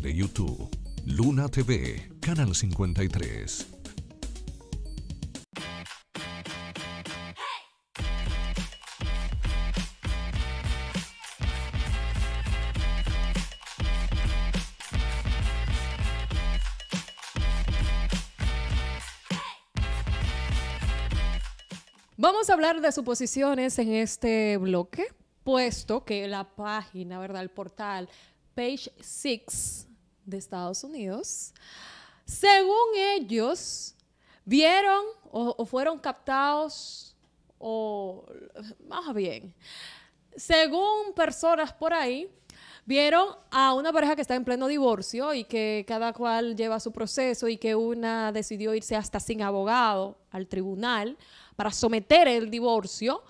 de YouTube. Luna TV, Canal 53. Vamos a hablar de suposiciones en este bloque, puesto que la página, ¿verdad? El portal Page 6 de Estados Unidos, según ellos, vieron o, fueron captados, o más bien, según personas por ahí, vieron a una pareja que está en pleno divorcio y que cada cual lleva su proceso y que una decidió irse hasta sin abogado al tribunal para someter el divorcio.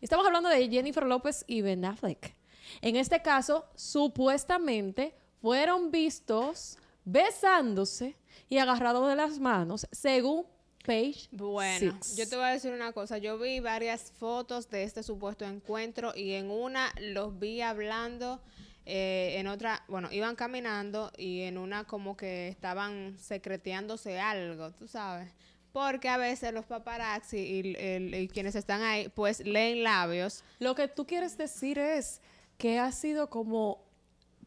Estamos hablando de Jennifer López y Ben Affleck. En este caso, supuestamente fueron vistos besándose y agarrados de las manos, según Page. Bueno, yo te voy a decir una cosa. Yo vi varias fotos de este supuesto encuentro y en una los vi hablando. Eh, en otra, bueno, iban caminando y en una como que estaban secreteándose algo, tú sabes. Porque a veces los paparazzi y, y, quienes están ahí, pues leen labios. Lo que tú quieres decir es que ha sido como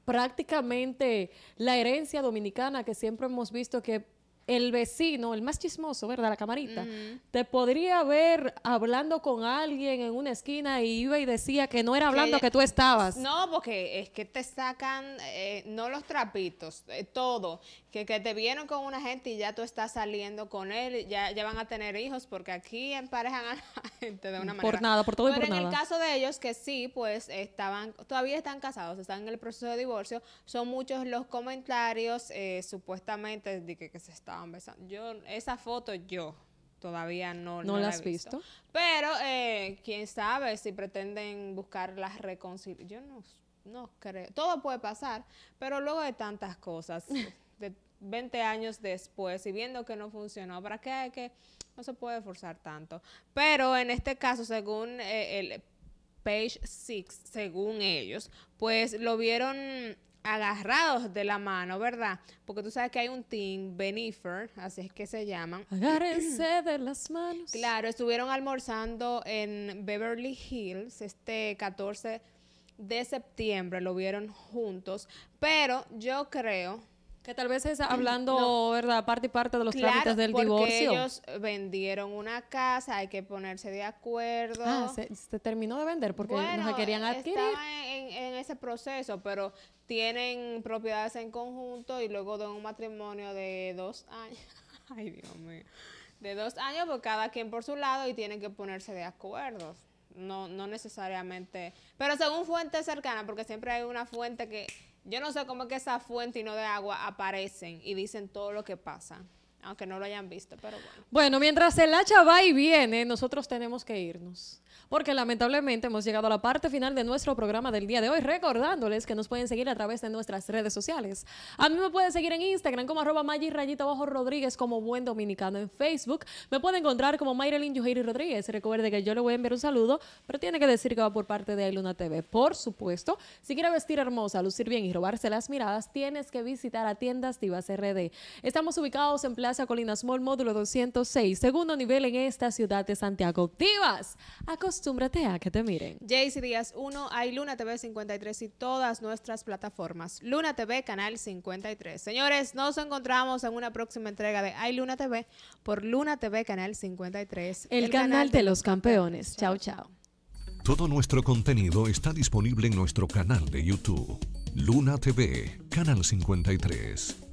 prácticamente la herencia dominicana que siempre hemos visto que el vecino, el más chismoso, ¿verdad? La camarita, te podría ver hablando con alguien en una esquina y iba y decía que no era hablando que, tú estabas. No, porque es que te sacan, eh, no los trapitos, eh, todo. Que, que, te vieron con una gente y ya tú estás saliendo con él, ya, ya van a tener hijos, porque aquí emparejan a, una Por nada, por todo en el caso de ellos que sí, pues estaban, todavía están casados, están en el proceso de divorcio, son muchos los comentarios eh, supuestamente de que, se estaban besando. Yo, esa foto yo todavía no, no, no la has visto. Pero eh, quién sabe si pretenden buscar las reconciliación. Yo no, creo. Todo puede pasar, pero luego de tantas cosas. de 20 años después y viendo que no funcionó, ¿para qué? Que no se puede forzar tanto. Pero en este caso, según eh, el Page Six, según ellos, pues lo vieron agarrados de la mano, ¿verdad? Porque tú sabes que hay un team, Benifer, así es que se llaman. Agárrense de las manos. Claro, estuvieron almorzando en Beverly Hills este 14 de septiembre, lo vieron juntos, pero yo creo que tal vez es hablando, ¿verdad? Parte y parte de los trámites del porque divorcio. Ellos vendieron una casa, hay que ponerse de acuerdo. Ah, se, terminó de vender porque no se querían eh, adquirir. En, en, ese proceso, pero tienen propiedades en conjunto y luego de un matrimonio de dos años. Ay, Dios mío. De dos años, pues cada quien por su lado y tienen que ponerse de acuerdo. No, no necesariamente. Pero según fuentes cercanas, porque siempre hay una fuente que yo no sé cómo es que esa fuente y no de agua aparecen y dicen todo lo que pasa aunque no lo hayan visto, pero bueno. mientras el hacha va y viene, nosotros tenemos que irnos. Porque lamentablemente hemos llegado a la parte final de nuestro programa del día de hoy, recordándoles que nos pueden seguir a través de nuestras redes sociales. A mí me pueden seguir en Instagram como arroba bajo Rodríguez como buen dominicano en Facebook. Me pueden encontrar como Mayrelin Yujiri Rodríguez. Recuerde que yo le voy a enviar un saludo, pero tiene que decir que va por parte de Ailuna TV. Por supuesto, si quiere vestir hermosa, lucir bien y robarse las miradas, tienes que visitar a Tiendas Divas RD. Estamos ubicados en Plaza Colinas Mall, módulo 206, segundo nivel en esta ciudad de Santiago. ¡Divas! Acostúmbrate a que te miren. Jaycee Díaz 1, hay Luna TV 53 y todas nuestras plataformas. Luna TV, canal 53. Señores, nos encontramos en una próxima entrega de Hay Luna TV por Luna TV, canal 53. El, canal, canal, de los campeones. Chao, chao. Todo nuestro contenido está disponible en nuestro canal de YouTube. Luna TV, Canal 53.